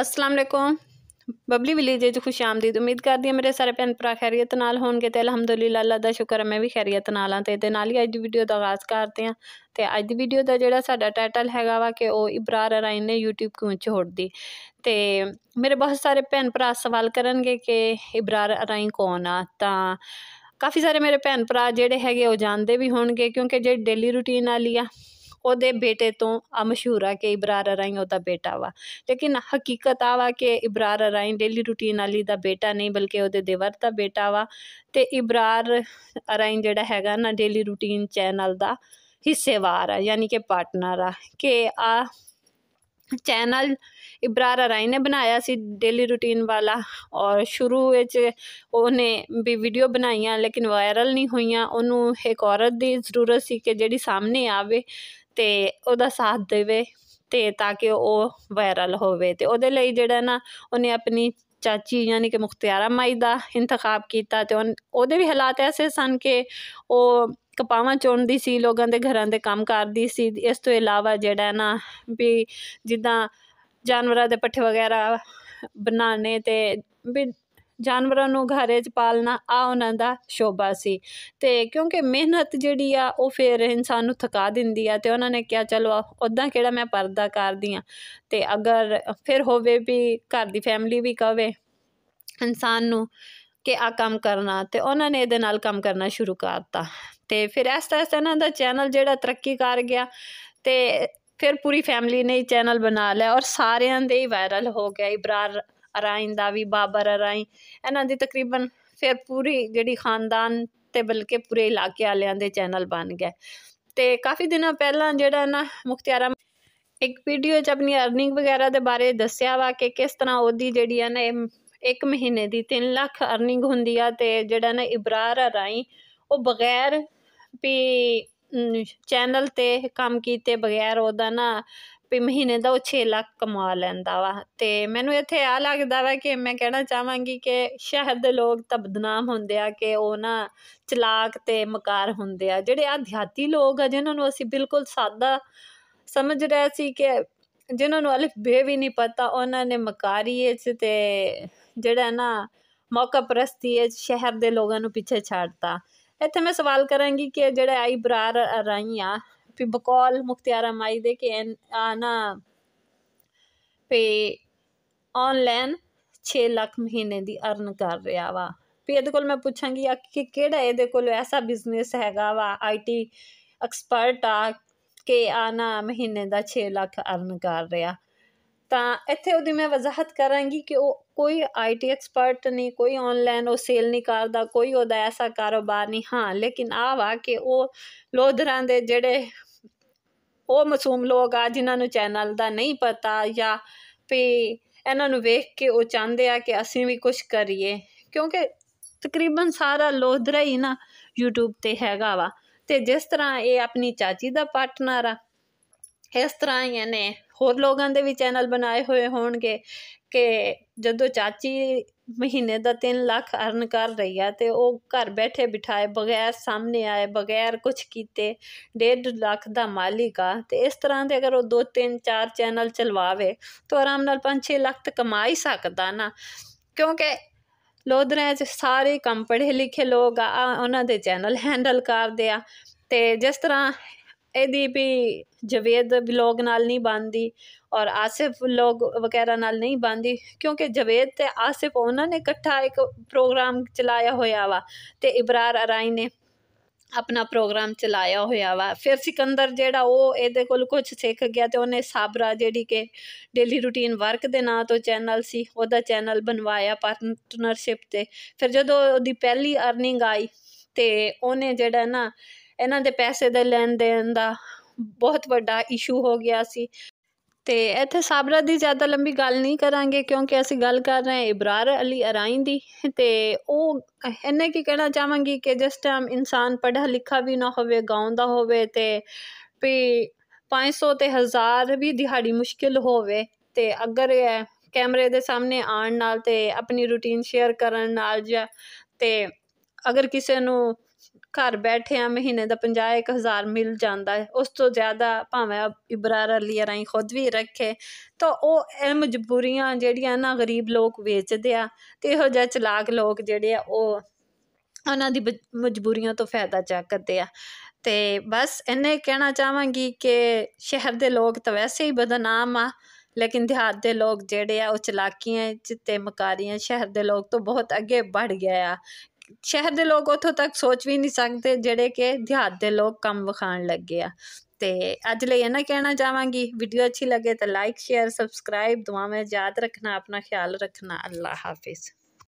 ਅਸਲਾਮ ਅਲੈਕੁਮ ਬਬਲੀ ਵਿਲੇਜ ਵਿੱਚ ਖੁਸ਼ ਆਮਦੀਦ ਉਮੀਦ ਕਰਦੀ ਹਾਂ ਮੇਰੇ ਸਾਰੇ ਭੈਣ ਭਰਾ ਖੈਰੀਅਤ ਨਾਲ ਹੋਣਗੇ ਤੇ ਅਲਹਮਦੁਲਿਲਾ ਅੱਲਾ ਦਾ ਸ਼ੁਕਰ ਹੈ ਮੈਂ ਵੀ ਖੈਰੀਅਤ ਨਾਲ ਹਾਂ ਤੇ ਇਹਦੇ ਨਾਲ ਹੀ ਅੱਜ ਦੀ ਵੀਡੀਓ ਦਾ ਆਗਾਜ਼ ਕਰਦੇ ਹਾਂ ਤੇ ਅੱਜ ਦੀ ਵੀਡੀਓ ਦਾ ਜਿਹੜਾ ਸਾਡਾ ਟਾਈਟਲ ਹੈਗਾ ਵਾ ਕਿ ਉਹ ਇਬਰਾਰ ਅਰਾਈਨ ਨੇ YouTube ਕਿਉਂ ਛੋੜਦੀ ਤੇ ਮੇਰੇ ਬਹੁਤ ਸਾਰੇ ਭੈਣ ਭਰਾ ਸਵਾਲ ਕਰਨਗੇ ਕਿ ਇਬਰਾਰ ਅਰਾਈਨ ਕੌਣ ਆ ਤਾਂ ਕਾਫੀ ਸਾਰੇ ਮੇਰੇ ਭੈਣ ਭਰਾ ਜਿਹੜੇ ਹੈਗੇ ਉਹ ਜਾਣਦੇ ਵੀ ਹੋਣਗੇ ਕਿਉਂਕਿ ਜਿਹੜੀ ਡੇਲੀ ਰੁਟੀਨ ਵਾਲੀ ਆ ਉਹਦੇ ਬੇਟੇ ਤੋਂ ਆ ਮਸ਼ਹੂਰ ਆ ਕਿ ਇਬਰਾਰ ਰਾਈ ਉਹਦਾ ਬੇਟਾ ਵਾ ਲੇਕਿਨ ਹਕੀਕਤ ਆ ਵਾ ਕਿ ਇਬਰਾਰ ਰਾਈ ਡੇਲੀ ਰੂਟੀਨ ਵਾਲੀ ਦਾ ਬੇਟਾ ਨਹੀਂ ਬਲਕਿ ਉਹਦੇ ਦੇਵਰ ਦਾ ਬੇਟਾ ਵਾ ਤੇ ਇਬਰਾਰ ਰਾਈ ਜਿਹੜਾ ਹੈਗਾ ਨਾ ਡੇਲੀ ਰੂਟੀਨ ਚੈਨਲ ਦਾ ਹਿੱਸੇਵਾਰ ਆ ਯਾਨੀ ਕਿ ਪਾਰਟਨਰ ਆ ਕਿ ਆ ਚੈਨਲ ਇਬਰਾਰ ਰਾਈ ਨੇ ਬਣਾਇਆ ਸੀ ਡੇਲੀ ਰੂਟੀਨ ਵਾਲਾ ਔਰ ਸ਼ੁਰੂ ਵਿੱਚ ਉਹਨੇ ਵੀ ਵੀਡੀਓ ਬਣਾਈਆਂ ਲੇਕਿਨ ਵਾਇਰਲ ਨਹੀਂ ਹੋਈਆਂ ਉਹਨੂੰ ਇੱਕ ਔਰਤ ਦੀ ਜ਼ਰੂਰਤ ਸੀ ਕਿ ਜਿਹੜੀ ਸਾਹਮਣੇ ਆਵੇ ਤੇ ਉਹਦਾ ਸਾਥ ਦੇਵੇ ਤੇ ਤਾਂ ਕਿ ਉਹ ਵਾਇਰਲ ਹੋਵੇ ਤੇ ਉਹਦੇ ਲਈ ਜਿਹੜਾ ਨਾ ਉਹਨੇ ਆਪਣੀ ਚਾਚੀ ਯਾਨੀ ਕਿ ਮੁਖਤਿਆਰਾ ਮਾਈ ਦਾ ਇੰਤਖਾਬ ਕੀਤਾ ਤੇ ਉਹਦੇ ਵੀ ਹਾਲਾਤ ਐਸੇ ਸਨ ਕਿ ਉਹ ਕਪਾਵਾਂ ਚੁਣਦੀ ਸੀ ਲੋਕਾਂ ਦੇ ਘਰਾਂ ਦੇ ਕੰਮ ਕਰਦੀ ਸੀ ਇਸ ਤੋਂ ਇਲਾਵਾ ਜਿਹੜਾ ਨਾ ਵੀ ਜਿੱਦਾਂ ਜਾਨਵਰਾਂ ਦੇ ਪੱਠੇ ਵਗੈਰਾ ਬਣਾਉਣੇ ਤੇ ਵੀ ਜਾਨਵਰਾਂ ਨੂੰ ਘਰੇ 'ਚ ਪਾਲਣਾ ਆ ਉਹਨਾਂ ਦਾ ਸ਼ੋਭਾ ਸੀ ਤੇ ਕਿਉਂਕਿ ਮਿਹਨਤ ਜਿਹੜੀ ਆ ਉਹ ਫਿਰ ਇਨਸਾਨ ਨੂੰ ਥਕਾ ਦਿੰਦੀ ਆ ਤੇ ਉਹਨਾਂ ਨੇ ਕਿਹਾ ਚਲੋ ਉਦਾਂ ਕਿਹੜਾ ਮੈਂ ਪਰਦਾ ਕਰਦੀ ਆ ਤੇ ਅਗਰ ਫਿਰ ਹੋਵੇ ਵੀ ਘਰ ਦੀ ਫੈਮਿਲੀ ਵੀ ਕਵੇ ਇਨਸਾਨ ਨੂੰ ਕਿ ਆ ਕੰਮ ਕਰਨਾ ਤੇ ਉਹਨਾਂ ਨੇ ਇਹਦੇ ਨਾਲ ਕੰਮ ਕਰਨਾ ਸ਼ੁਰੂ ਕਰਤਾ ਤੇ ਫਿਰ ਇਸ ਤਰ੍ਹਾਂ ਇਸ ਤਰ੍ਹਾਂ ਦਾ ਚੈਨਲ ਜਿਹੜਾ ਤਰੱਕੀ ਕਰ ਗਿਆ ਤੇ ਫਿਰ ਪੂਰੀ ਫੈਮਿਲੀ ਨੇ ਚੈਨਲ ਬਣਾ ਲਿਆ ਔਰ ਸਾਰਿਆਂ ਦੇ ਹੀ ਵਾਇਰਲ ਹੋ ਗਿਆ ਇਬਰਾਰ ਅਰਾਈਨ ਦਾ ਵੀ ਬਾਬਰ ਅਰਾਈਨ ਇਹਨਾਂ ਦੀ ਤਕਰੀਬਨ ਫਿਰ ਪੂਰੀ ਜਿਹੜੀ ਖਾਨਦਾਨ ਤੇ ਬਲਕਿ ਪੂਰੇ ਇਲਾਕੇ ਵਾਲਿਆਂ ਦੇ ਚੈਨਲ ਬਣ ਗਏ ਤੇ ਕਾਫੀ ਦਿਨਾਂ ਪਹਿਲਾਂ ਜਿਹੜਾ ਨਾ ਮੁਖਤਿਆਰਾ ਇੱਕ ਵੀਡੀਓ 'ਚ ਆਪਣੀ ਅਰਨਿੰਗ ਵਗੈਰਾ ਦੇ ਬਾਰੇ ਦੱਸਿਆ ਵਾ ਕਿ ਕਿਸ ਤਰ੍ਹਾਂ ਉਹਦੀ ਜਿਹੜੀ ਆ ਨਾ ਇੱਕ ਮਹੀਨੇ ਦੀ 3 ਲੱਖ ਅਰਨਿੰਗ ਹੁੰਦੀ ਆ ਤੇ ਜਿਹੜਾ ਨਾ ਇਬਰਾਰ ਰਾਈ ਉਹ ਬਗੈਰ ਵੀ ਚੈਨਲ ਤੇ ਕੰਮ ਕੀਤੇ ਬਗੈਰ ਉਹਦਾ ਨਾ ਵੀ ਮਹੀਨੇ ਦਾ ਉਹ 6 ਲੱਖ ਕਮਾ ਲੈਂਦਾ ਵਾ ਤੇ ਮੈਨੂੰ ਇੱਥੇ ਆ ਲੱਗਦਾ ਵਾ ਕਿ ਮੈਂ ਕਹਿਣਾ ਚਾਹਾਂਗੀ ਕਿ ਸ਼ਹਿਰ ਦੇ ਲੋਕ ਤਾਂ ਬਦਨਾਮ ਹੁੰਦੇ ਆ ਕਿ ਉਹ ਨਾ ਚਲਾਕ ਤੇ ਮਕਾਰ ਹੁੰਦੇ ਆ ਜਿਹੜੇ ਆ ਲੋਕ ਆ ਜਿਨ੍ਹਾਂ ਨੂੰ ਅਸੀਂ ਬਿਲਕੁਲ ਸਾਦਾ ਸਮਝ ਰਹੇ ਸੀ ਕਿ ਜਿਨ੍ਹਾਂ ਨੂੰ ਅਲਫ ਬੇ ਵੀ ਨਹੀਂ ਪਤਾ ਉਹਨਾਂ ਨੇ ਮਕਾਰੀਏ ਚ ਤੇ ਜਿਹੜਾ ਨਾ ਮੌਕਾ ਪ੍ਰਸਤੀ ਇਹ ਸ਼ਹਿਰ ਦੇ ਲੋਕਾਂ ਨੂੰ ਪਿੱਛੇ ਛੱਡਤਾ ਇੱਥੇ ਮੈਂ ਸਵਾਲ ਕਰਾਂਗੀ ਕਿ ਜਿਹੜਾ ਆਈ ਬਰਾਰ ਰਾਈਆਂ पे बकौल मुख्तियार मायदे ਕੇ ਆਨਾ ਪੇ ਆਨਲਾਈਨ 6 ਲੱਖ ਮਹੀਨੇ ਦੀ ਅਰਨ ਕਰ ਰਿਹਾ ਵਾ ਪੀ ਇਹਦੇ ਕੋਲ ਮੈਂ ਪੁੱਛਾਂਗੀ ਆ ਕਿ ਕਿਹੜਾ ਇਹਦੇ ਕੋਲ ਐਸਾ ਬਿਜ਼ਨਸ ਹੈਗਾ ਵਾ ਆਈਟੀ ਐਕਸਪਰਟ ਆ ਕਿ ਆਨਾ ਮਹੀਨੇ ਦਾ 6 ਲੱਖ ਅਰਨ ਕਰ ਰਿਹਾ ਤਾਂ ਇੱਥੇ ਉਹਦੀ ਮੈਂ ਵਜ਼ਾਹਤ ਕਰਾਂਗੀ ਕਿ ਉਹ ਕੋਈ ਆਈਟੀ ਐਕਸਪਰਟ ਨਹੀਂ ਕੋਈ ਆਨਲਾਈਨ ਉਹ ਸੇਲ ਨਹੀਂ ਕਰਦਾ ਕੋਈ ਉਹਦਾ ਐਸਾ ਕਾਰੋਬਾਰ ਨਹੀਂ ਹਾਂ ਲੇਕਿਨ ਆ ਵਾ ਕਿ ਉਹ ਲੋਧਰਾਂ ਦੇ ਜਿਹੜੇ ਉਹ ਮਾਸੂਮ ਲੋਕ ਆ ਜਿਨ੍ਹਾਂ ਨੂੰ ਚੈਨਲ ਦਾ ਨਹੀਂ ਪਤਾ ਜਾਂ ਵੀ ਇਹਨਾਂ ਨੂੰ ਵੇਖ ਕੇ ਉਹ ਚਾਹੁੰਦੇ ਆ ਕਿ ਅਸੀਂ ਵੀ ਕੁਝ ਕਰੀਏ ਕਿਉਂਕਿ ਤਕਰੀਬਨ ਸਾਰਾ ਲੋਧਰਾ ਹੀ ਨਾ YouTube ਤੇ ਹੈਗਾ ਵਾ ਤੇ ਜਿਸ ਤਰ੍ਹਾਂ ਇਹ ਆਪਣੀ ਚਾਚੀ ਦਾ ਪਾਰਟਨਰ ਆ ਇਸ ਤਰ੍ਹਾਂ ਹੀ ਇਹਨੇ ਹੋਰ ਲੋਕਾਂ ਦੇ ਵੀ ਚੈਨਲ ਬਣਾਏ ਹੋਏ ਹੋਣਗੇ ਕਿ ਜਦੋਂ ਚਾਚੀ ਮਹੀਨੇ ਦਾ 3 ਲੱਖ ਅਰਨ ਕਰ ਰਹੀ ਆ ਤੇ ਉਹ ਘਰ ਬੈਠੇ ਬਿਠਾਏ ਬਗੈਰ ਸਾਹਮਣੇ ਆਏ ਬਗੈਰ ਕੁਝ ਕੀਤੇ 1.5 ਲੱਖ ਦਾ ਮਾਲਿਕ ਆ ਤੇ ਇਸ ਤਰ੍ਹਾਂ ਦੇ ਅਗਰ ਉਹ 2 3 4 ਚੈਨਲ ਚਲਵਾਵੇ ਤਾਂ ਆਰਾਮ ਨਾਲ 5-6 ਲੱਖ ਤੱਕ ਕਮਾ ਹੀ ਸਕਦਾ ਨਾ ਕਿਉਂਕਿ ਲੋਧਰਿਆਂ 'ਚ ਸਾਰੇ ਕੰਮ ਪੜ੍ਹੇ ਲਿਖੇ ਲੋਕ ਆ ਉਹਨਾਂ ਦੇ ਚੈਨਲ ਹੈਂਡਲ ਕਰਦੇ ਆ ਤੇ ਜਿਸ ਤਰ੍ਹਾਂ ਇਹਦੀ ਵੀ ਜਵੇਦ ਵਲੌਗ ਨਾਲ ਨਹੀਂ ਬਣਦੀ ਔਰ ਆਸਿਫ ਵਲੌਗ ਵਗੈਰਾ ਨਾਲ ਨਹੀਂ ਬਣਦੀ ਕਿਉਂਕਿ ਜਵੇਦ ਤੇ ਆਸਿਫ ਉਹਨਾਂ ਨੇ ਇਕੱਠਾ ਇੱਕ ਪ੍ਰੋਗਰਾਮ ਚਲਾਇਆ ਹੋਇਆ ਵਾ ਤੇ ਇਬਰਾਰ ਅਰਾਈ ਨੇ ਆਪਣਾ ਪ੍ਰੋਗਰਾਮ ਚਲਾਇਆ ਹੋਇਆ ਵਾ ਫਿਰ ਸਿਕੰਦਰ ਜਿਹੜਾ ਉਹ ਇਹਦੇ ਕੋਲ ਕੁਝ ਸਿੱਖ ਗਿਆ ਤੇ ਉਹਨੇ ਸਾਬਰਾ ਜਿਹੜੀ ਕਿ ਡੇਲੀ ਰੂਟੀਨ ਵਰਕ ਦੇ ਨਾਂ ਤੋਂ ਚੈਨਲ ਸੀ ਉਹਦਾ ਚੈਨਲ ਬਣਵਾਇਆ ਪਾਰਟਨਰਸ਼ਿਪ ਤੇ ਫਿਰ ਜਦੋਂ ਉਹਦੀ ਪਹਿਲੀ ਅਰਨਿੰਗ ਆਈ ਤੇ ਉਹਨੇ ਜਿਹੜਾ ਨਾ ਇਹਨਾਂ ਦੇ ਪੈਸੇ ਦੇ ਲੈਣ ਦੇਣ ਦਾ ਬਹੁਤ ਵੱਡਾ ਇਸ਼ੂ ਹੋ ਗਿਆ ਸੀ ਤੇ ਇੱਥੇ ਸਾਬਰਾ ਦੀ ਜ਼ਿਆਦਾ ਲੰਬੀ ਗੱਲ ਨਹੀਂ ਕਰਾਂਗੇ ਕਿਉਂਕਿ ਅਸੀਂ ਗੱਲ ਕਰ ਰਹੇ ਹਾਂ ਇਬਰਾਰ ਅਲੀ ਅਰਾਈਂ ਦੀ ਤੇ ਉਹ ਇਹਨੇ ਕੀ ਕਹਿਣਾ ਚਾਹਾਂਗੀ ਕਿ ਜਿਸ ਟਾਈਮ ਇਨਸਾਨ ਪੜ੍ਹਾ ਲਿਖਾ ਵੀ ਨਾ ਹੋਵੇ ਗਾਉਂ ਦਾ ਹੋਵੇ ਤੇ ਵੀ 500 ਤੇ 1000 ਵੀ ਦਿਹਾੜੀ ਮੁਸ਼ਕਿਲ ਹੋਵੇ ਤੇ ਅਗਰ ਇਹ ਕੈਮਰੇ ਦੇ ਸਾਹਮਣੇ ਆਉਣ ਨਾਲ ਤੇ ਆਪਣੀ ਰੁਟੀਨ ਸ਼ੇਅਰ ਕਰਨ ਨਾਲ ਜਾਂ ਤੇ ਅਗਰ ਕਿਸੇ ਨੂੰ ਘਰ ਬੈਠਿਆਂ ਮਹੀਨੇ ਦਾ 50000 ਮਿਲ ਜਾਂਦਾ ਹੈ ਉਸ ਤੋਂ ਜ਼ਿਆਦਾ ਭਾਵੇਂ ਇਬਰਾਰ ਅਲੀ ਰਾਈ ਖੁਦ ਵੀ ਰੱਖੇ ਤਾਂ ਉਹ ਇਹ ਮਜਬੂਰੀਆਂ ਜਿਹੜੀਆਂ ਨਾ ਗਰੀਬ ਲੋਕ ਵੇਚਦੇ ਆ ਤੇ ਇਹੋ ਜਿਹਾ ਚਲਾਕ ਲੋਕ ਜਿਹੜੇ ਆ ਉਹ ਉਹਨਾਂ ਦੀ ਮਜਬੂਰੀਆਂ ਤੋਂ ਫਾਇਦਾ ਚੱਕਦੇ ਆ ਤੇ ਬਸ ਇਹਨੇ ਕਹਿਣਾ ਚਾਹਾਂਗੀ ਕਿ ਸ਼ਹਿਰ ਦੇ ਲੋਕ ਤਾਂ ਵੈਸੇ ਹੀ ਬਦਨਾਮ ਆ ਲੇਕਿਨ ਦਿਹਾਤ ਦੇ ਲੋਕ ਜਿਹੜੇ ਆ ਉਹ ਚਲਾਕੀਆਂ ਚਿੱਤੇ ਮਕਾਰੀਆਂ ਸ਼ਹਿਰ ਦੇ ਲੋਕ ਤੋਂ ਬਹੁਤ ਅੱਗੇ ਵੱਧ ਗਏ ਆ ਸ਼ਹਿਰ ਦੇ ਲੋਕ ਉਥੋਂ ਤੱਕ ਸੋਚ ਵੀ ਨਹੀਂ ਸਕਦੇ ਜਿਹੜੇ ਕਿ ਦਿਹਾਤ ਦੇ ਲੋਕ ਕੰਮ ਵਿਖਾਣ ਲੱਗੇ ਆ ਤੇ ਅੱਜ ਲਈ ਇਹਨਾਂ ਕਹਿਣਾ ਚਾਹਾਂਗੀ ਵੀਡੀਓ ਅੱਛੀ ਲੱਗੇ ਤਾਂ ਲਾਈਕ ਸ਼ੇਅਰ ਸਬਸਕ੍ਰਾਈਬ ਦੁਆਵਾਂ ਯਾਦ ਰੱਖਣਾ ਆਪਣਾ ਖਿਆਲ ਰੱਖਣਾ ਅੱਲਾ ਹਾਫਿਜ਼